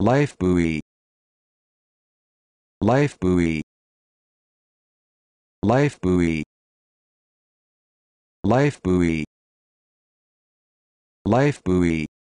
Life Life Life buoy. buoy. buoy. Life buoy. Life buoy.